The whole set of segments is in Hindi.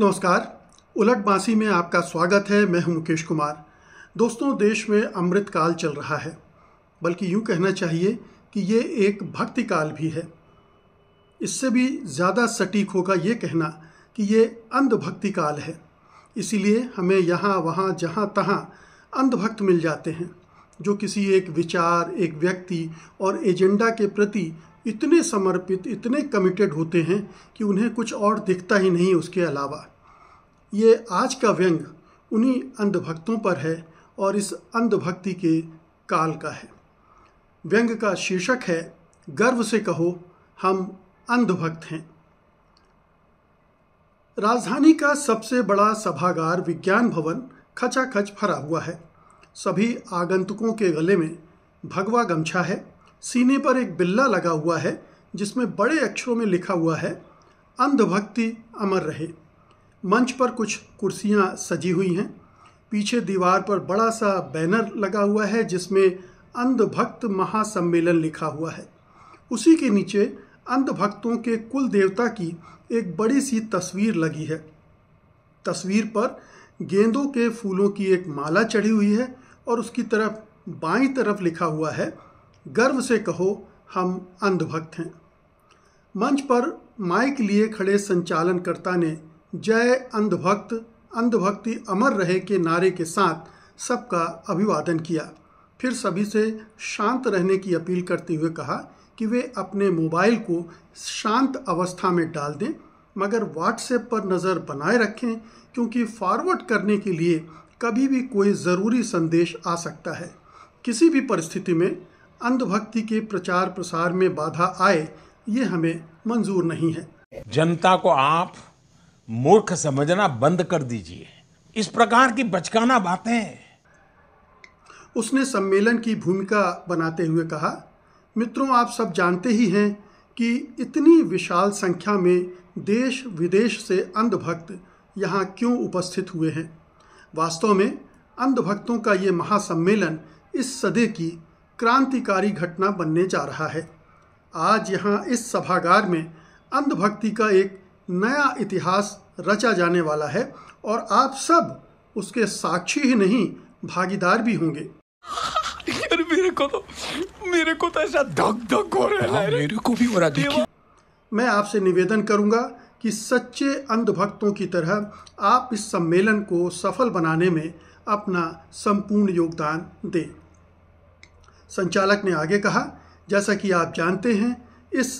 नमस्कार उलट बांसी में आपका स्वागत है मैं हूं मुकेश कुमार दोस्तों देश में अमृत काल चल रहा है बल्कि यूं कहना चाहिए कि ये एक भक्ति काल भी है इससे भी ज़्यादा सटीक होगा ये कहना कि ये अंधभक्ति काल है इसीलिए हमें यहाँ वहाँ जहाँ तहाँ अंधभक्त मिल जाते हैं जो किसी एक विचार एक व्यक्ति और एजेंडा के प्रति इतने समर्पित इतने कमिटेड होते हैं कि उन्हें कुछ और दिखता ही नहीं उसके अलावा ये आज का व्यंग उन्हीं अंधभक्तों पर है और इस अंधभक्ति के काल का है व्यंग का शीर्षक है गर्व से कहो हम अंधभक्त हैं राजधानी का सबसे बड़ा सभागार विज्ञान भवन खचाखच भरा हुआ है सभी आगंतुकों के गले में भगवा गमछा है सीने पर एक बिल्ला लगा हुआ है जिसमें बड़े अक्षरों में लिखा हुआ है अंधभक्ति अमर रहे मंच पर कुछ कुर्सियां सजी हुई हैं पीछे दीवार पर बड़ा सा बैनर लगा हुआ है जिसमें अंधभक्त महासम्मेलन लिखा हुआ है उसी के नीचे अंधभक्तों के कुल देवता की एक बड़ी सी तस्वीर लगी है तस्वीर पर गेंदों के फूलों की एक माला चढ़ी हुई है और उसकी तरफ बाई तरफ लिखा हुआ है गर्व से कहो हम अंधभक्त हैं मंच पर माइक लिए खड़े संचालनकर्ता ने जय अंधभक्त अंधभक्ति अमर रहे के नारे के साथ सबका अभिवादन किया फिर सभी से शांत रहने की अपील करते हुए कहा कि वे अपने मोबाइल को शांत अवस्था में डाल दें मगर व्हाट्सएप पर नज़र बनाए रखें क्योंकि फॉरवर्ड करने के लिए कभी भी कोई ज़रूरी संदेश आ सकता है किसी भी परिस्थिति में अंधभक्ति के प्रचार प्रसार में बाधा आए ये हमें मंजूर नहीं है जनता को आप मूर्ख समझना बंद कर दीजिए इस प्रकार की बचकाना बातें उसने सम्मेलन की भूमिका बनाते हुए कहा मित्रों आप सब जानते ही हैं कि इतनी विशाल संख्या में देश विदेश से अंधभक्त यहाँ क्यों उपस्थित हुए हैं वास्तव में अंधभक्तों का ये महासम्मेलन इस सदे की क्रांतिकारी घटना बनने जा रहा है आज यहाँ इस सभागार में अंधभक्ति का एक नया इतिहास रचा जाने वाला है और आप सब उसके साक्षी ही नहीं भागीदार भी होंगे मेरे को तो मेरे को तो ऐसा दग दग हो रहा है हाँ, मेरे को भी हो रहा देखिए मैं आपसे निवेदन करूंगा कि सच्चे अंधभक्तों की तरह आप इस सम्मेलन को सफल बनाने में अपना संपूर्ण योगदान दें संचालक ने आगे कहा जैसा कि आप जानते हैं इस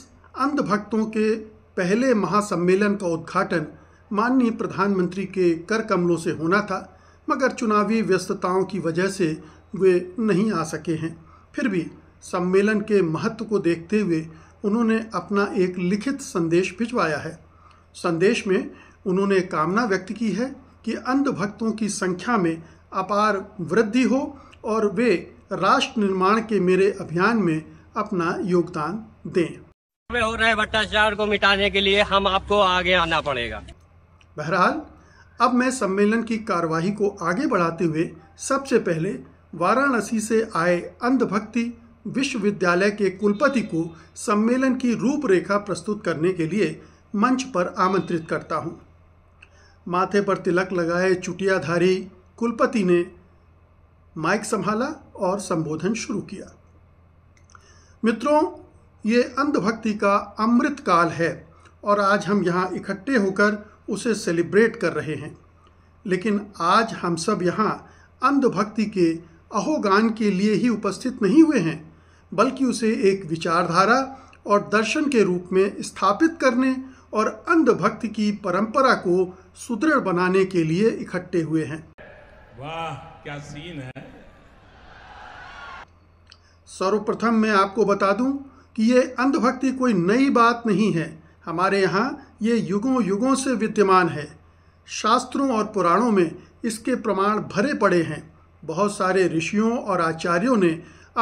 अंधभक्तों के पहले महासम्मेलन का उद्घाटन माननीय प्रधानमंत्री के कर कमलों से होना था मगर चुनावी व्यस्तताओं की वजह से वे नहीं आ सके हैं फिर भी सम्मेलन के महत्व को देखते हुए उन्होंने अपना एक लिखित संदेश भिजवाया है संदेश में उन्होंने कामना व्यक्त की है कि अंधभक्तों की संख्या में अपार वृद्धि हो और वे राष्ट्र निर्माण के मेरे अभियान में अपना योगदान दें हो रहे भ्रष्टाचार को मिटाने के लिए हम आपको आगे आना पड़ेगा बहरहाल अब मैं सम्मेलन की कार्यवाही को आगे बढ़ाते हुए सबसे पहले वाराणसी से आए अंधभक्ति विश्वविद्यालय के कुलपति को सम्मेलन की रूपरेखा प्रस्तुत करने के लिए मंच पर आमंत्रित करता हूँ माथे पर तिलक लगाए चुटियाधारी कुलपति ने माइक संभाला और संबोधन शुरू किया मित्रों ये अंधभक्ति का अमृत काल है और आज हम यहाँ इकट्ठे होकर उसे सेलिब्रेट कर रहे हैं लेकिन आज हम सब यहाँ अंधभक्ति के अहोगान के लिए ही उपस्थित नहीं हुए हैं बल्कि उसे एक विचारधारा और दर्शन के रूप में स्थापित करने और अंधभक्ति की परंपरा को सुदृढ़ बनाने के लिए इकट्ठे हुए हैं वाह क्या सीन है सर्वप्रथम मैं आपको बता दूं कि ये अंधभक्ति कोई नई बात नहीं है हमारे यहाँ ये युगों युगों से विद्यमान है शास्त्रों और पुराणों में इसके प्रमाण भरे पड़े हैं बहुत सारे ऋषियों और आचार्यों ने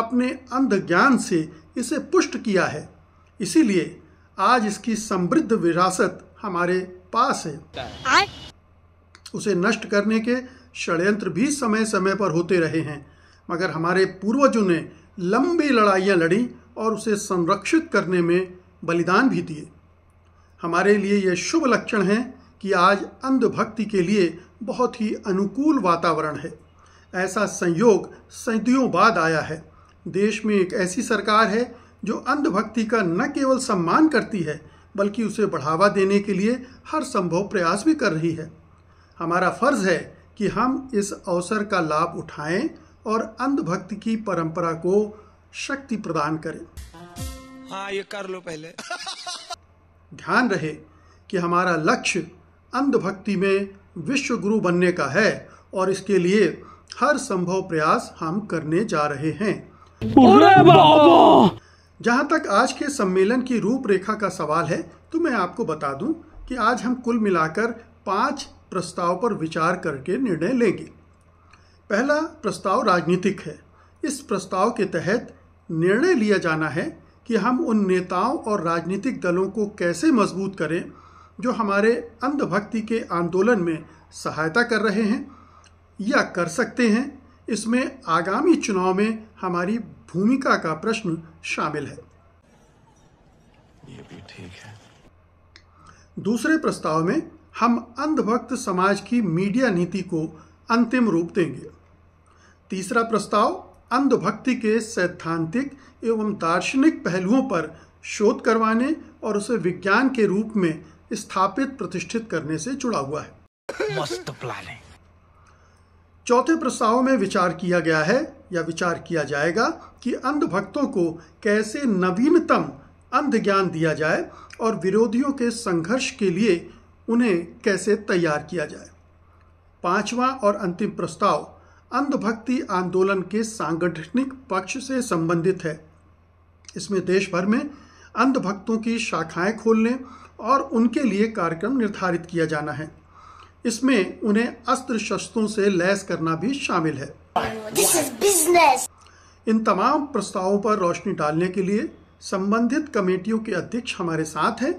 अपने अंध ज्ञान से इसे पुष्ट किया है इसीलिए आज इसकी समृद्ध विरासत हमारे पास है उसे नष्ट करने के षड्यंत्र भी समय समय पर होते रहे हैं मगर हमारे पूर्वजों ने लंबी लड़ाइयाँ लड़ी और उसे संरक्षित करने में बलिदान भी दिए हमारे लिए यह शुभ लक्षण है कि आज अंधभक्ति के लिए बहुत ही अनुकूल वातावरण है ऐसा संयोग सदियों बाद आया है देश में एक ऐसी सरकार है जो अंधभक्ति का न केवल सम्मान करती है बल्कि उसे बढ़ावा देने के लिए हर संभव प्रयास भी कर रही है हमारा फर्ज है कि हम इस अवसर का लाभ उठाएं और अंधभक्ति की परंपरा को शक्ति प्रदान करें हाँ ये कर लो पहले ध्यान रहे कि हमारा लक्ष्य अंधभक्ति में विश्व गुरु बनने का है और इसके लिए हर संभव प्रयास हम करने जा रहे हैं जहाँ तक आज के सम्मेलन की रूपरेखा का सवाल है तो मैं आपको बता दूं कि आज हम कुल मिलाकर पांच प्रस्ताव पर विचार करके निर्णय लेंगे पहला प्रस्ताव राजनीतिक है इस प्रस्ताव के तहत निर्णय लिया जाना है कि हम उन नेताओं और राजनीतिक दलों को कैसे मजबूत करें जो हमारे अंधभक्ति के आंदोलन में सहायता कर रहे हैं या कर सकते हैं इसमें आगामी चुनाव में हमारी भूमिका का प्रश्न शामिल है ये भी ठीक है दूसरे प्रस्ताव में हम अंधभक्त समाज की मीडिया नीति को अंतिम रूप देंगे तीसरा प्रस्ताव अंधभक्ति के सैद्धांतिक एवं दार्शनिक पहलुओं पर शोध करवाने और उसे विज्ञान के रूप में स्थापित प्रतिष्ठित करने से जुड़ा हुआ है मस्त चौथे प्रस्ताव में विचार किया गया है या विचार किया जाएगा कि अंध भक्तों को कैसे नवीनतम अंध ज्ञान दिया जाए और विरोधियों के संघर्ष के लिए उन्हें कैसे तैयार किया जाए पांचवा और अंतिम प्रस्ताव अंधभक्ति आंदोलन के सांगठनिक पक्ष से संबंधित है इसमें देश भर में अंधभक्तों की शाखाएं खोलने और उनके लिए कार्यक्रम निर्धारित किया जाना है इसमें उन्हें अस्त्र शस्त्रों से लैस करना भी शामिल है इन तमाम प्रस्तावों पर रोशनी डालने के लिए संबंधित कमेटियों के अध्यक्ष हमारे साथ हैं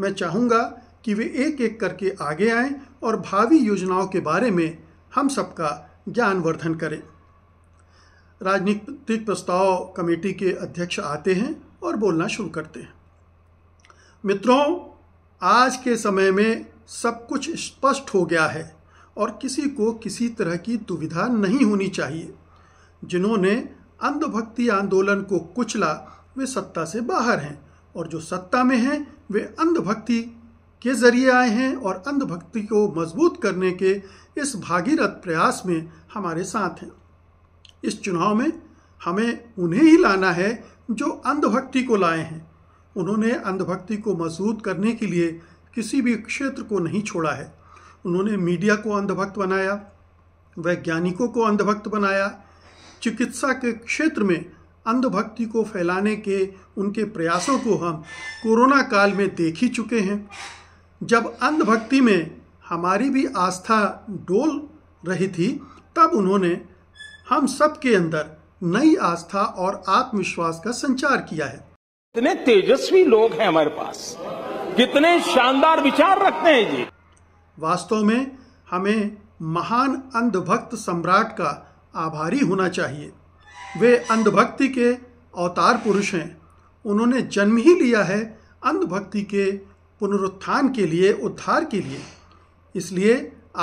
मैं चाहूँगा कि वे एक एक करके आगे आएं और भावी योजनाओं के बारे में हम सबका ज्ञानवर्धन करें राजनीतिक प्रस्ताव कमेटी के अध्यक्ष आते हैं और बोलना शुरू करते हैं मित्रों आज के समय में सब कुछ स्पष्ट हो गया है और किसी को किसी तरह की दुविधा नहीं होनी चाहिए जिन्होंने अंधभक्ति आंदोलन को कुचला वे सत्ता से बाहर हैं और जो सत्ता में हैं वे अंधभक्ति के जरिए आए हैं और अंधभक्ति को मजबूत करने के इस भागीरथ प्रयास में हमारे साथ हैं इस चुनाव में हमें उन्हें ही लाना है जो अंधभक्ति को लाए हैं उन्होंने अंधभक्ति को मजबूत करने के लिए किसी भी क्षेत्र को नहीं छोड़ा है उन्होंने मीडिया को अंधभक्त बनाया वैज्ञानिकों को अंधभक्त बनाया चिकित्सा के क्षेत्र में अंधभक्ति को फैलाने के उनके प्रयासों को हम कोरोना काल में देख ही चुके हैं जब अंधभक्ति में हमारी भी आस्था डोल रही थी तब उन्होंने हम सब के अंदर नई आस्था और आत्मविश्वास का संचार किया है इतने तेजस्वी लोग हैं हमारे पास कितने शानदार विचार रखते हैं जी वास्तव में हमें महान अंधभक्त सम्राट का आभारी होना चाहिए वे अंधभक्ति के अवतार पुरुष हैं उन्होंने जन्म ही लिया है अंधभक्ति के पुनरुत्थान के लिए उद्धार के लिए इसलिए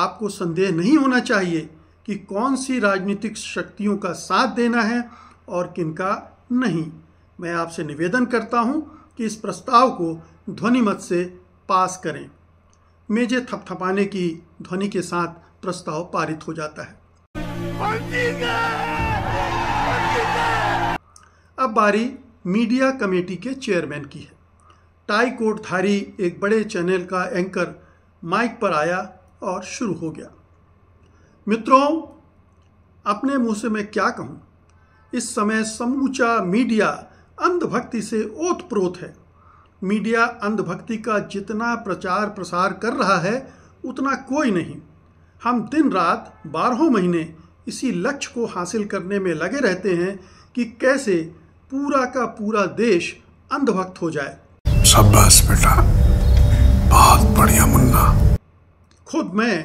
आपको संदेह नहीं होना चाहिए कि कौन सी राजनीतिक शक्तियों का साथ देना है और किनका नहीं मैं आपसे निवेदन करता हूं कि इस प्रस्ताव को ध्वनिमत से पास करें मेजे थपथपाने की ध्वनि के साथ प्रस्ताव पारित हो जाता है अब बारी मीडिया कमेटी के चेयरमैन की है टाई कोट धारी एक बड़े चैनल का एंकर माइक पर आया और शुरू हो गया मित्रों अपने मुंह से मैं क्या कहूँ इस समय समूचा मीडिया अंधभक्ति से ओतप्रोत है मीडिया अंधभक्ति का जितना प्रचार प्रसार कर रहा है उतना कोई नहीं हम दिन रात बारहों महीने इसी लक्ष्य को हासिल करने में लगे रहते हैं कि कैसे पूरा का पूरा देश अंधभक्त हो जाए शाबाश बेटा बहुत बढ़िया मुन्ना खुद मैं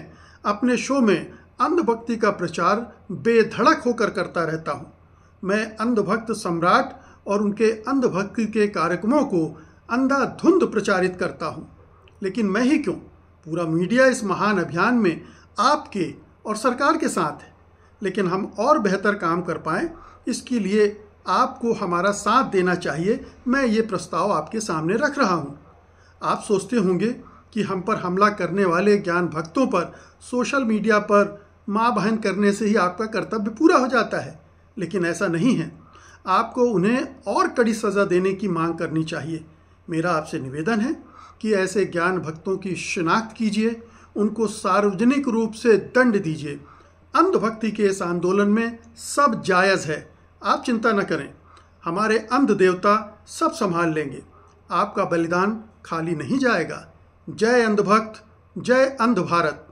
अपने शो में अंधभक्ति का प्रचार बेधड़क होकर करता रहता हूँ मैं अंधभक्त सम्राट और उनके अंधभक्ति के कार्यक्रमों को अंधाधुंध प्रचारित करता हूँ लेकिन मैं ही क्यों पूरा मीडिया इस महान अभियान में आपके और सरकार के साथ है लेकिन हम और बेहतर काम कर पाएँ इसके लिए आपको हमारा साथ देना चाहिए मैं ये प्रस्ताव आपके सामने रख रहा हूँ आप सोचते होंगे कि हम पर हमला करने वाले ज्ञान भक्तों पर सोशल मीडिया पर माँ बहन करने से ही आपका कर्तव्य पूरा हो जाता है लेकिन ऐसा नहीं है आपको उन्हें और कड़ी सज़ा देने की मांग करनी चाहिए मेरा आपसे निवेदन है कि ऐसे ज्ञान भक्तों की शिनाख्त कीजिए उनको सार्वजनिक रूप से दंड दीजिए अंधभक्ति के इस आंदोलन में सब जायज़ है आप चिंता न करें हमारे अंध देवता सब संभाल लेंगे आपका बलिदान खाली नहीं जाएगा जय अंधभक्त जय अंध भारत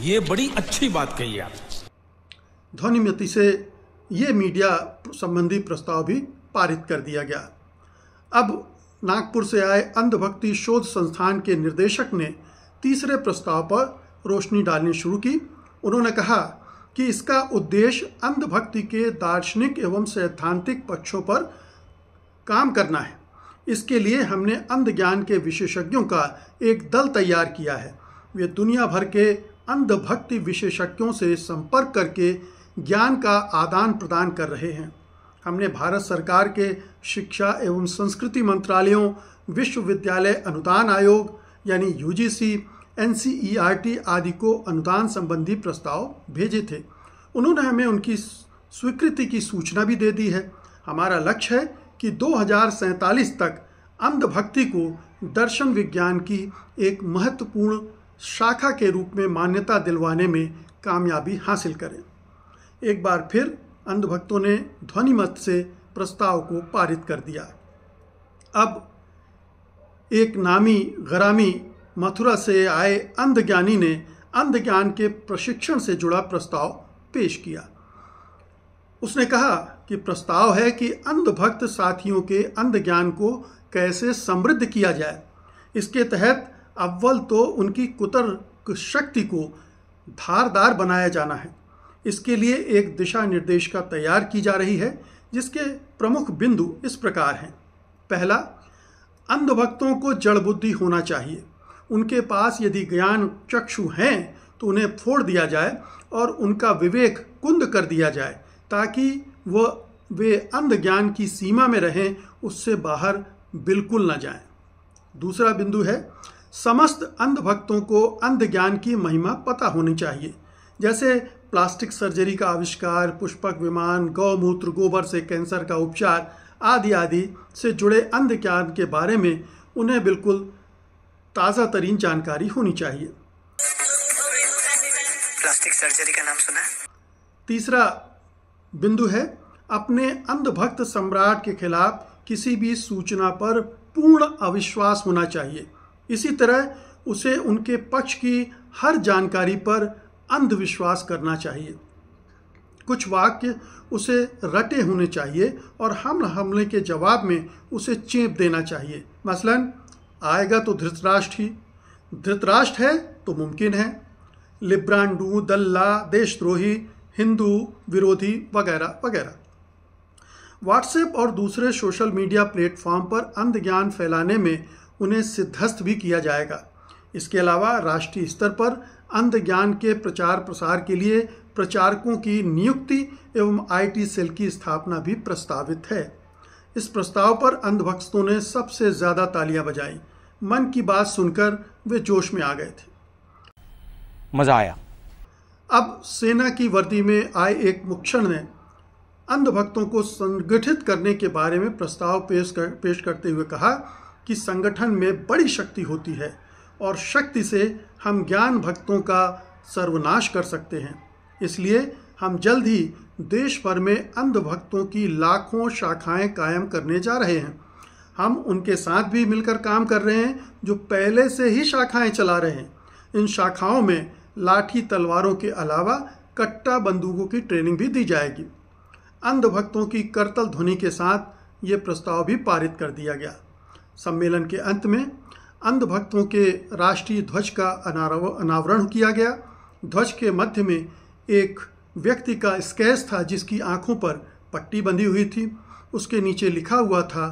ये बड़ी अच्छी बात कही आप ध्वनिमति से ये मीडिया संबंधी प्रस्ताव भी पारित कर दिया गया अब नागपुर से आए अंधभक्ति शोध संस्थान के निर्देशक ने तीसरे प्रस्ताव पर रोशनी डालनी शुरू की उन्होंने कहा कि इसका उद्देश्य अंधभक्ति के दार्शनिक एवं सैद्धांतिक पक्षों पर काम करना है इसके लिए हमने अंध ज्ञान के विशेषज्ञों का एक दल तैयार किया है वे दुनिया भर के अंधभक्ति विशेषज्ञों से संपर्क करके ज्ञान का आदान प्रदान कर रहे हैं हमने भारत सरकार के शिक्षा एवं संस्कृति मंत्रालयों विश्वविद्यालय अनुदान आयोग यानी यूजीसी एन आदि को अनुदान संबंधी प्रस्ताव भेजे थे उन्होंने हमें उनकी स्वीकृति की सूचना भी दे दी है हमारा लक्ष्य है कि दो तक अंधभक्ति को दर्शन विज्ञान की एक महत्वपूर्ण शाखा के रूप में मान्यता दिलवाने में कामयाबी हासिल करें एक बार फिर अंधभक्तों ने ध्वनिमत से प्रस्ताव को पारित कर दिया अब एक नामी गरामी मथुरा से आए अंधज्ञानी ने अंधज्ञान के प्रशिक्षण से जुड़ा प्रस्ताव पेश किया उसने कहा कि प्रस्ताव है कि अंधभक्त साथियों के अंधज्ञान को कैसे समृद्ध किया जाए इसके तहत अव्वल तो उनकी कुतर्क शक्ति को धारदार बनाया जाना है इसके लिए एक दिशा निर्देश का तैयार की जा रही है जिसके प्रमुख बिंदु इस प्रकार हैं पहला अंधभक्तों को जड़ बुद्धि होना चाहिए उनके पास यदि ज्ञान चक्षु हैं तो उन्हें फोड़ दिया जाए और उनका विवेक कुंद कर दिया जाए ताकि वह वे अंध ज्ञान की सीमा में रहें उससे बाहर बिल्कुल न जाएं। दूसरा बिंदु है समस्त अंध भक्तों को अंध ज्ञान की महिमा पता होनी चाहिए जैसे प्लास्टिक सर्जरी का आविष्कार पुष्पक विमान गौमूत्र गोबर से कैंसर का उपचार आदि आदि से जुड़े अंध ज्ञान के बारे में उन्हें बिल्कुल ताज़ा तरीन जानकारी होनी चाहिए प्लास्टिक सर्जरी का नाम सुना तीसरा बिंदु है अपने अंधभक्त सम्राट के खिलाफ किसी भी सूचना पर पूर्ण अविश्वास होना चाहिए इसी तरह उसे उनके पक्ष की हर जानकारी पर अंधविश्वास करना चाहिए कुछ वाक्य उसे रटे होने चाहिए और हम हमले के जवाब में उसे चेप देना चाहिए मसलन आएगा तो धृतराष्ट्र ही धृतराष्ट्र है तो मुमकिन है लिब्रांडू दल्ला देशद्रोही हिंदू विरोधी वगैरह वगैरह व्हाट्सएप और दूसरे सोशल मीडिया प्लेटफॉर्म पर अंधज्ञान फैलाने में उन्हें सिद्धस्त भी किया जाएगा इसके अलावा राष्ट्रीय स्तर पर अंधज्ञान के प्रचार प्रसार के लिए प्रचारकों की नियुक्ति एवं आईटी सेल की स्थापना भी प्रस्तावित है इस प्रस्ताव पर अंधभक्तों ने सबसे ज़्यादा तालियां बजाईं मन की बात सुनकर वे जोश में आ गए थे मज़ा आया अब सेना की वर्दी में आए एक मुक्षण ने अंधभक्तों को संगठित करने के बारे में प्रस्ताव पेश कर पेश करते हुए कहा कि संगठन में बड़ी शक्ति होती है और शक्ति से हम ज्ञान भक्तों का सर्वनाश कर सकते हैं इसलिए हम जल्द ही देश भर में अंधभक्तों की लाखों शाखाएं कायम करने जा रहे हैं हम उनके साथ भी मिलकर काम कर रहे हैं जो पहले से ही शाखाएं चला रहे हैं इन शाखाओं में लाठी तलवारों के अलावा कट्टा बंदूकों की ट्रेनिंग भी दी जाएगी अंधभक्तों की करतल ध्वनि के साथ ये प्रस्ताव भी पारित कर दिया गया सम्मेलन के अंत में अंधभक्तों के राष्ट्रीय ध्वज का अनावरण किया गया ध्वज के मध्य में एक व्यक्ति का स्केच था जिसकी आंखों पर पट्टी बंधी हुई थी उसके नीचे लिखा हुआ था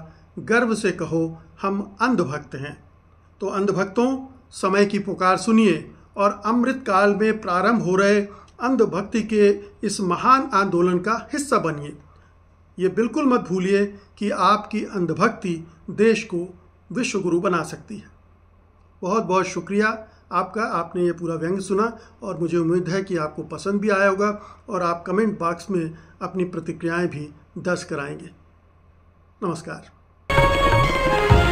गर्व से कहो हम अंधभक्त हैं तो अंधभक्तों समय की पुकार सुनिए और अमृत काल में प्रारंभ हो रहे अंधभक्ति के इस महान आंदोलन का हिस्सा बनिए ये बिल्कुल मत भूलिए कि आपकी अंधभक्ति देश को विश्वगुरु बना सकती है बहुत बहुत शुक्रिया आपका आपने ये पूरा व्यंग सुना और मुझे उम्मीद है कि आपको पसंद भी आया होगा और आप कमेंट बॉक्स में अपनी प्रतिक्रियाएं भी दर्ज कराएंगे नमस्कार oh.